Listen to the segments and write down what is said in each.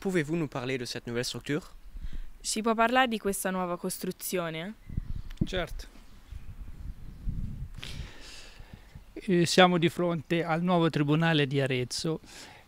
Pouvez-vous nous parler de cette nouvelle strutture Si può parlare di questa nuova costruzione? Certo. Eh, siamo di fronte al nuovo tribunale di Arezzo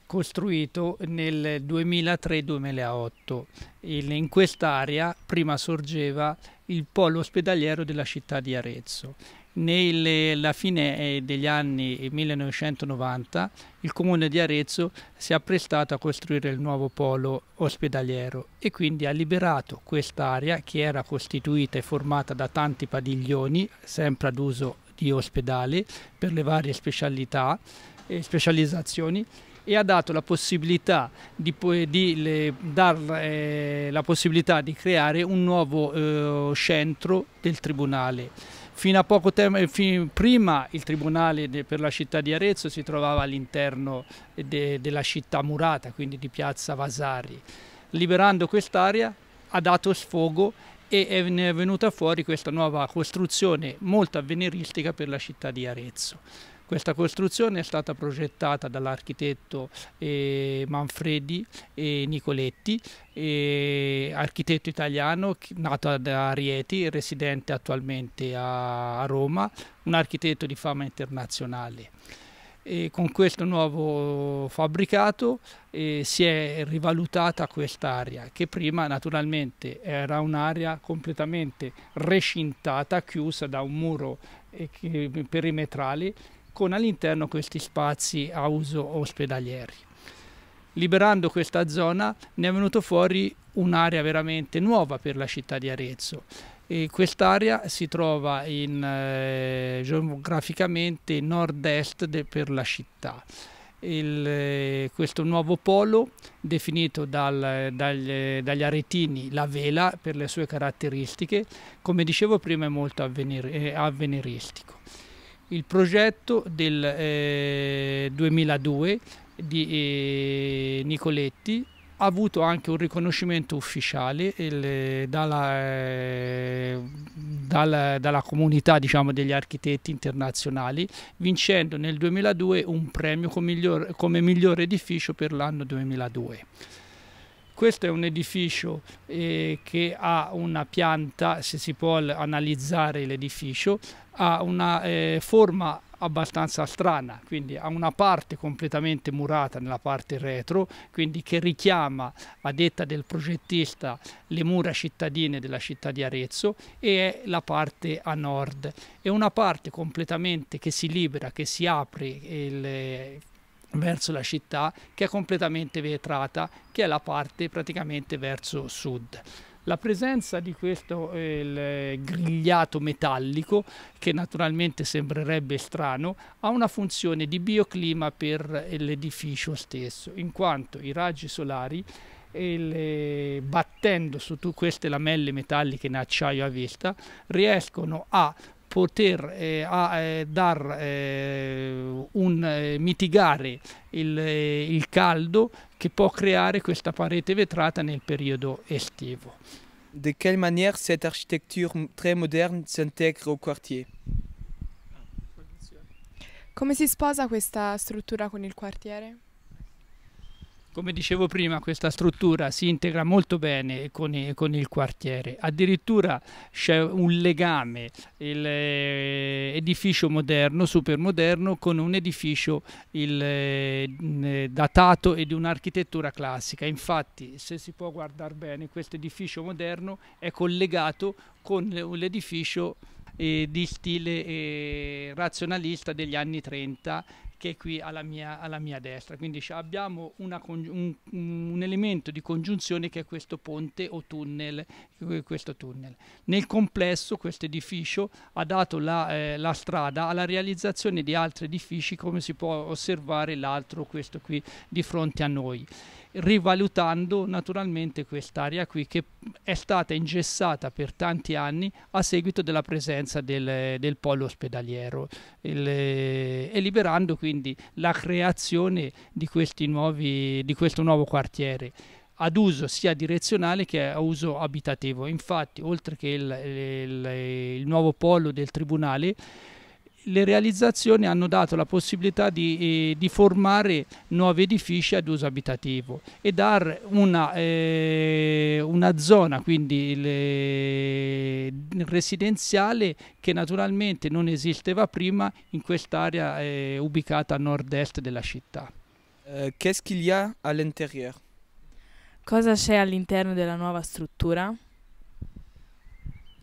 costruito nel 2003-2008. In quest'area prima sorgeva il polo ospedaliero della città di Arezzo. Nella fine degli anni 1990 il comune di Arezzo si è apprestato a costruire il nuovo polo ospedaliero e quindi ha liberato quest'area che era costituita e formata da tanti padiglioni, sempre ad uso di ospedale, per le varie specialità e specializzazioni e ha dato la possibilità di, di le, dar, eh, la possibilità di creare un nuovo eh, centro del tribunale Fino a poco tempo eh, prima il Tribunale per la città di Arezzo si trovava all'interno de della città murata, quindi di piazza Vasari. Liberando quest'area ha dato sfogo e è, è venuta fuori questa nuova costruzione molto avveniristica per la città di Arezzo. Questa costruzione è stata progettata dall'architetto eh, Manfredi eh, Nicoletti, eh, architetto italiano nato da Rieti, residente attualmente a, a Roma, un architetto di fama internazionale. E con questo nuovo fabbricato eh, si è rivalutata quest'area che prima naturalmente era un'area completamente recintata, chiusa da un muro eh, perimetrale con all'interno questi spazi a uso ospedalieri. Liberando questa zona ne è venuto fuori un'area veramente nuova per la città di Arezzo. Quest'area si trova in, eh, geograficamente nord-est per la città. Il, eh, questo nuovo polo definito dal, dagli, dagli, aretini la vela per le sue caratteristiche, come dicevo prima è molto avvenir, eh, avveniristico il progetto del eh, 2002 di eh, Nicoletti ha avuto anche un riconoscimento ufficiale il, eh, dalla, eh, dalla, dalla, comunità diciamo, degli architetti internazionali, vincendo nel 2002 un premio come miglior, come miglior edificio per l'anno 2002. Questo è un edificio eh, che ha una pianta, se si può analizzare l'edificio, ha una eh, forma abbastanza strana, quindi ha una parte completamente murata nella parte retro, quindi che richiama, a detta del progettista, le mura cittadine della città di Arezzo e è la parte a nord. È una parte completamente che si libera, che si apre il, verso la città che è completamente vetrata, che è la parte praticamente verso sud. La presenza di questo eh, grigliato metallico, che naturalmente sembrerebbe strano, ha una funzione di bioclima per eh, l'edificio stesso, in quanto i raggi solari le, battendo su tutte queste lamelle metalliche in acciaio a vista riescono a poter eh, a, eh, dar, eh, un, eh, mitigare il, il caldo che può creare questa parete vetrata nel periodo estivo. De quelle manière cette architecture très moderne integra au quartier Come si sposa questa struttura con il quartiere? Come dicevo prima, questa struttura si integra molto bene con, con il quartiere, addirittura c'è un legame, l'edificio eh, moderno, supermoderno, con un edificio il, eh, datato e di un'architettura classica. Infatti, se si può guardare bene, questo edificio moderno è collegato con l'edificio eh, di stile eh, razionalista degli anni 30 che è qui alla mia, alla mia destra. Quindi abbiamo una, un, un, elemento di congiunzione che è questo ponte o tunnel, questo tunnel. Nel complesso questo edificio ha dato la, eh, la strada alla realizzazione di altri edifici come si può osservare l'altro, questo qui di fronte a noi rivalutando naturalmente quest'area qui che è stata ingessata per tanti anni a seguito della presenza del, del polo ospedaliero il, eh, e liberando quindi la creazione di, nuovi, di questo nuovo quartiere ad uso sia direzionale che a uso abitativo. Infatti, oltre che il, il, il nuovo polo del Tribunale, le realizzazioni hanno dato la possibilità di, eh, di formare nuovi edifici ad uso abitativo e dar una, eh, una zona quindi le, eh, residenziale che naturalmente non esisteva prima in quest'area eh, ubicata a nord-est della città. Uh, Qu'est-ce qu'il y a à Cosa c'è all'interno della nuova struttura?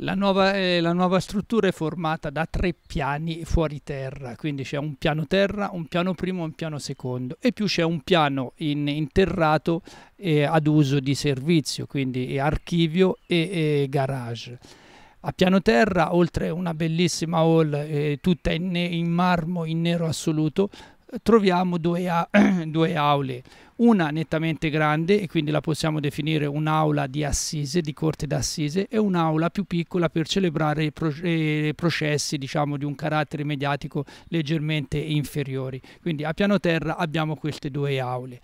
La nuova, eh, la nuova, struttura è formata da tre piani fuori terra, quindi c'è un piano terra, un piano primo e un piano secondo, e più c'è un piano in, interrato eh, ad uso di servizio, quindi archivio e, e garage. A piano terra, oltre a una bellissima hall eh, tutta in, in, marmo in nero assoluto, troviamo due, due aule una nettamente grande e quindi la possiamo definire un'aula di assise, di corte d'assise e un'aula più piccola per celebrare i, pro eh, i processi diciamo, di un carattere mediatico leggermente inferiori. Quindi a piano terra abbiamo queste due aule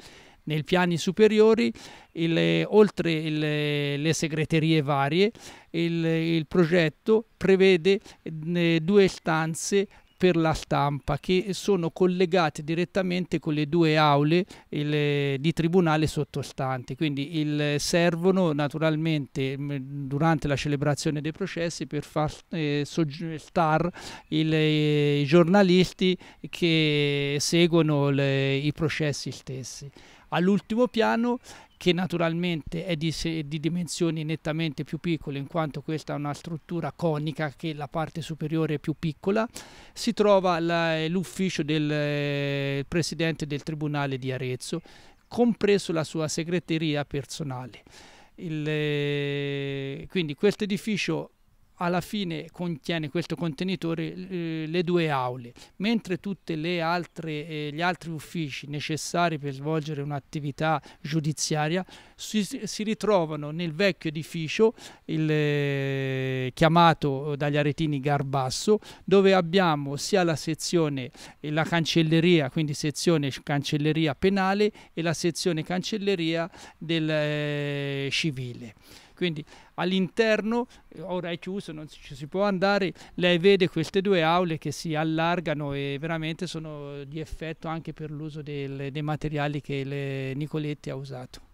nei piani superiori, il, oltre il, le segreterie varie, il, il progetto prevede eh, due stanze per la stampa che sono collegate direttamente con le due aule il, eh, di tribunale sottostanti, quindi il, eh, servono naturalmente mm, durante la celebrazione dei processi per far eh, star il, eh, i giornalisti che seguono le, i processi stessi all'ultimo piano che naturalmente è di, di, dimensioni nettamente più piccole in quanto questa è una struttura conica che la parte superiore è più piccola, si trova eh, l'ufficio del eh, presidente del Tribunale di Arezzo, compreso la sua segreteria personale. Il, eh, quindi questo edificio alla fine contiene questo contenitore eh, le due aule, mentre tutti eh, gli altri uffici necessari per svolgere un'attività giudiziaria si, si, ritrovano nel vecchio edificio il, eh, chiamato dagli aretini Garbasso, dove abbiamo sia la sezione la cancelleria, quindi sezione cancelleria penale e la sezione cancelleria del civile quindi all'interno, eh, ora è chiuso, non ci si può andare, lei vede queste due aule che si allargano e veramente sono di effetto anche per l'uso dei materiali che Nicoletti ha usato.